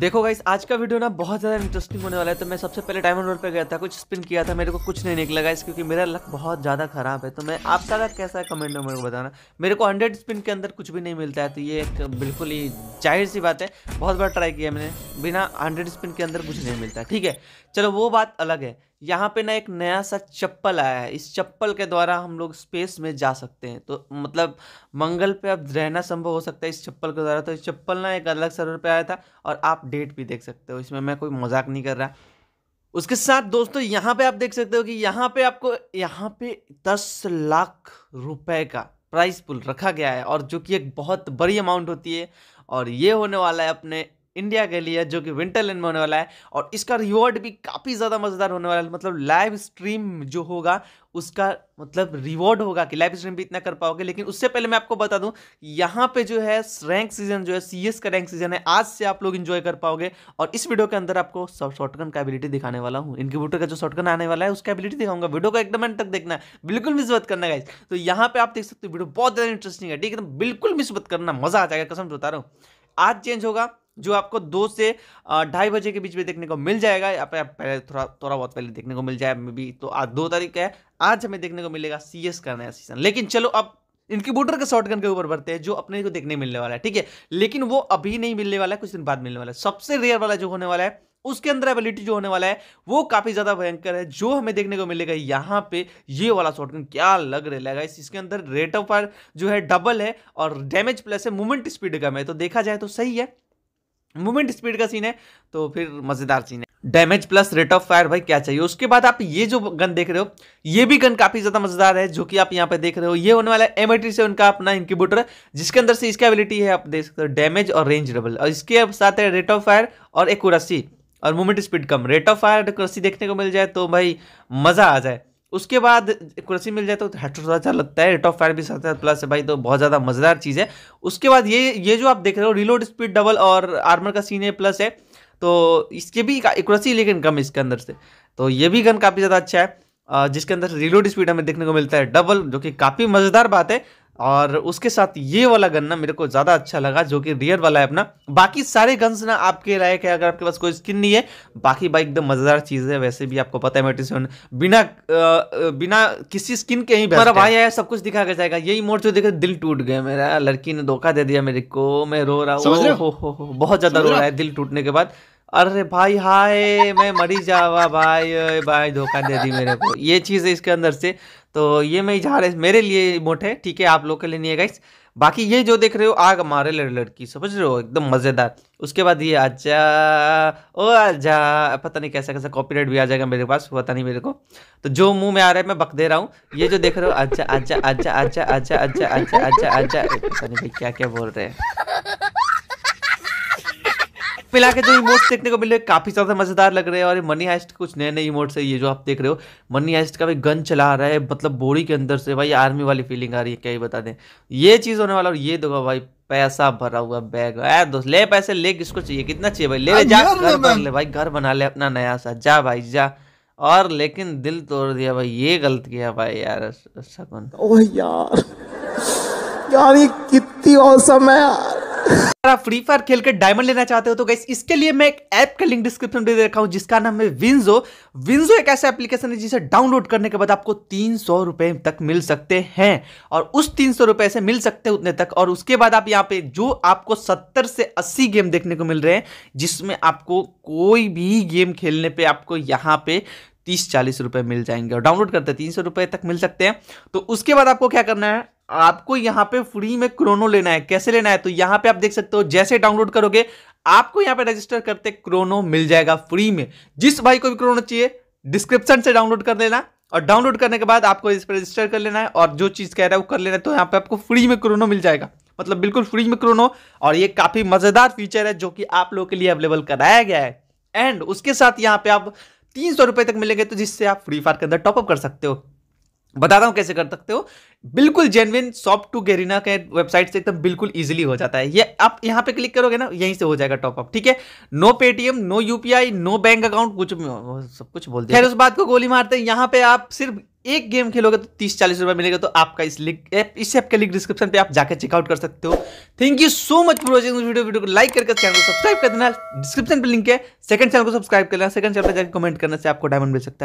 देखो गाइस आज का वीडियो ना बहुत ज़्यादा इंटरेस्टिंग होने वाला है तो मैं सबसे पहले डायमंड रोड पर गया था कुछ स्पिन किया था मेरे को कुछ नहीं निकला गाइस क्योंकि मेरा लक बहुत ज़्यादा खराब है तो मैं आप सारा कैसा है कमेंट में मेरे को बताना मेरे को हंड्रेड स्पिन के अंदर कुछ भी नहीं मिलता है तो ये एक बिल्कुल ही जाहिर सी बात है बहुत बार ट्राई किया मैंने बिना हंड्रेड स्पिन के अंदर कुछ नहीं मिलता ठीक है चलो वो बात अलग है यहाँ पे ना एक नया सा चप्पल आया है इस चप्पल के द्वारा हम लोग स्पेस में जा सकते हैं तो मतलब मंगल पे अब रहना संभव हो सकता है इस चप्पल के द्वारा तो इस चप्पल ना एक अलग सर्वर पे आया था और आप डेट भी देख सकते हो इसमें मैं कोई मजाक नहीं कर रहा उसके साथ दोस्तों यहाँ पे आप देख सकते हो कि यहाँ पे आपको यहाँ पे दस लाख रुपए का प्राइस पुल रखा गया है और जो कि एक बहुत बड़ी अमाउंट होती है और ये होने वाला है अपने इंडिया के लिए जो कि विंटरलैंड में होने वाला है और इसका रिवॉर्ड भी काफ़ी ज़्यादा मज़ेदार होने वाला है मतलब लाइव स्ट्रीम जो होगा उसका मतलब रिवॉर्ड होगा कि लाइव स्ट्रीम भी इतना कर पाओगे लेकिन उससे पहले मैं आपको बता दूं यहाँ पे जो है रैंक सीजन जो है सीएस का रैंक सीजन है आज से आप लोग इन्जॉय कर पाओगे और इस वीडियो के अंदर आपको शॉर्टकन का एबिलिटी दिखाने वाला हूँ वोटर का जो शॉर्टकन आने वाला है उसका एबिलिटी दिखाऊंगा वीडियो को एकदम एंड तक देखना है बिल्कुल मिस मत करना गाइज तो यहाँ पे आप देख सकते हो वीडियो बहुत ज़्यादा इंटरेस्टिंग है ठीक है बिल्कुल मिस मत करना मज़ा आ जाएगा कसम बता रहा हूँ आज चेंज होगा जो आपको दो से ढाई बजे के बीच में देखने को मिल जाएगा या पहले थोड़ा थोड़ा बहुत पहले देखने को मिल जाए मे बी तो आज दो तारीख है आज हमें देखने को मिलेगा सी एस का नया सीजन लेकिन चलो अब बूटर के शॉटगन के ऊपर बढ़ते हैं जो अपने को देखने मिलने वाला है ठीक है लेकिन वो अभी नहीं मिलने वाला है कुछ दिन बाद मिलने वाला है सबसे रेयर वाला जो होने वाला है उसके अंदर एबिलिटी जो होने वाला है वो काफी ज्यादा भयंकर है जो हमें देखने को मिलेगा यहाँ पे ये वाला शॉटगन क्या लग रहा है इसके अंदर रेट ऑफ फायर जो है डबल है और डैमेज प्लस है मूवमेंट स्पीड कम है तो देखा जाए तो सही है मूवमेंट स्पीड का सीन है तो फिर मज़ेदार सीन है damage plus rate of fire भाई क्या चाहिए उसके बाद आप ये जो गन देख रहे हो ये भी गन काफ़ी ज़्यादा मज़ेदार है जो कि आप यहाँ पे देख रहे हो ये होने वाला है एम से उनका अपना इंक्यूबूटर जिसके अंदर से इसका एबिलिटी है आप देख सकते हो डैमेज और रेंज डबल और इसके साथ है रेट ऑफ फायर और एक और मूवमेंट स्पीड कम रेट ऑफ फायर एक्यूरेसी देखने को मिल जाए तो भाई मज़ा आ जाए उसके बाद कुर्सी मिल जाए तो हेड थोड़ा अच्छा लगता है रेट ऑफ फायर भी साथ प्लस है भाई तो बहुत ज़्यादा मज़ेदार चीज़ है उसके बाद ये ये जो आप देख रहे हो रिलोड स्पीड डबल और आर्मर का सीन है प्लस है तो इसके भी एक्यूरेसी लेकिन कम इसके अंदर से तो ये भी गन काफ़ी ज़्यादा अच्छा है जिसके अंदर रिलोड स्पीड हमें देखने को मिलता है डबल जो कि काफ़ी मज़ेदार बात है और उसके साथ ये वाला गन ना मेरे को ज़्यादा अच्छा लगा जो कि रियर वाला है अपना बाकी सारे गन्स ना आपके लायक है अगर आपके पास कोई स्किन नहीं है बाकी बाइक एकदम मज़ेदार चीज़ है वैसे भी आपको पता है मेटिसन बिना आ, बिना किसी स्किन के ही मेरा भाई आया सब कुछ दिखा कर जाएगा यही मोड़ जो देखा दिल टूट गया मेरा लड़की ने धोखा दे दिया मेरे को मैं रो रहा हूँ हो, हो, हो, बहुत ज़्यादा रो रहा है दिल टूटने के बाद अरे भाई हाय मैं मरी जावा भाई भाई धोखा दे दी मेरे को ये चीज़ है इसके अंदर से तो ये मैं जा है मेरे लिए मोट है ठीक है आप लोग के लिए नहीं है बाकी ये जो देख रहे हो आग मारे लड़की समझ रहे हो एकदम मज़ेदार उसके बाद ये आजा ओ आजा पता नहीं कैसा कैसा कॉपीराइट भी आ जाएगा मेरे पास पता नहीं मेरे को तो जो मुंह में आ रहा है मैं बक दे रहा हूँ ये जो देख रहे हो अच्छा अच्छा अच्छा अच्छा अच्छा अच्छा अच्छा अच्छा अच्छा पता नहीं भाई क्या क्या बोल रहे हैं मिला के जो इमोट्स देखने को मिले काफी ज्यादा मजेदार लग रहे हैं और मनी हाइस्ट कुछ नए नए इमोट्स है ये जो आप देख रहे हो मनी हाइस्ट का भी गन चला रहा है मतलब बोरी के अंदर से भाई आर्मी वाली फीलिंग आ रही है क्या ही बता दें ये चीज होने वाला और ये देखो भाई पैसा भरा हुआ बैग है दोस्त ले पैसे ले किसको चाहिए कितना चाहिए भाई ले ले हाँ, जा घर बना ले भाई घर बना ले अपना नया सा जा भाई जा और लेकिन दिल तोड़ दिया भाई ये गलत किया भाई यार शकुन ओह यार यार ये कितनी औसम है यार अगर फ्री फायर खेल के डायमंड लेना चाहते हो तो गैस इसके लिए मैं एक ऐप का लिंक डिस्क्रिप्शन में दे रखा हूं जिसका नाम है विंजो विंजो एक ऐसा एप्लीकेशन है जिसे डाउनलोड करने के बाद आपको तीन सौ रुपए तक मिल सकते हैं और उस तीन सौ रुपए से मिल सकते हैं उतने तक और उसके बाद आप यहां पे जो आपको सत्तर से अस्सी गेम देखने को मिल रहे हैं जिसमें आपको कोई भी गेम खेलने पर आपको यहां पर तीस चालीस रुपए मिल जाएंगे और डाउनलोड करते तीन सौ रुपए तक मिल सकते हैं तो उसके बाद आपको क्या करना है आपको यहाँ पे फ्री में क्रोनो लेना है कैसे लेना है तो यहाँ पे आप देख सकते हो जैसे डाउनलोड करोगे आपको यहाँ पे रजिस्टर करते क्रोनो मिल जाएगा फ्री में जिस भाई को भी क्रोनो चाहिए डिस्क्रिप्शन से डाउनलोड कर देना और डाउनलोड करने के बाद आपको इस पर रजिस्टर कर लेना है और जो चीज़ कह रहा है वो कर लेना है तो यहाँ पे आपको फ्री में क्रोनो मिल जाएगा मतलब बिल्कुल फ्री में क्रोनो और ये काफ़ी मज़ेदार फीचर है जो कि आप लोगों के लिए अवेलेबल कराया गया है एंड उसके साथ यहाँ पे आप तीन सौ रुपये तक मिलेंगे तो जिससे आप फ्री फायर के अंदर टॉपअप कर सकते हो बताता हूँ कैसे कर सकते हो बिल्कुल जेनविन सॉफ्ट टू गेरिना के वेबसाइट से एकदम बिल्कुल इजीली हो जाता है ये आप यहाँ पे क्लिक करोगे ना यहीं से हो जाएगा टॉपअप ठीक है no Paytm no UPI no bank account कुछ सब कुछ बोल दिया उस बात को गोली मारते हैं यहाँ पे आप सिर्फ एक गेम खेलोगे तो तीस चालीस रुपये मिलेगा तो आपका इस लिंक ऐप इस ऐप के लिंक डिस्क्रिप्शन पे आप जाकर चेकआउट कर सकते हो thank you so much for watching video video को लाइक करके चैनल को सब्सक्राइब कर देना डिस्क्रिप्शन पे लिंक है सेकंड चैनल को सब्सक्राइब करना सेकंड चैनल पर जाकर कमेंट करने से आपको डायमंड मिल सकता है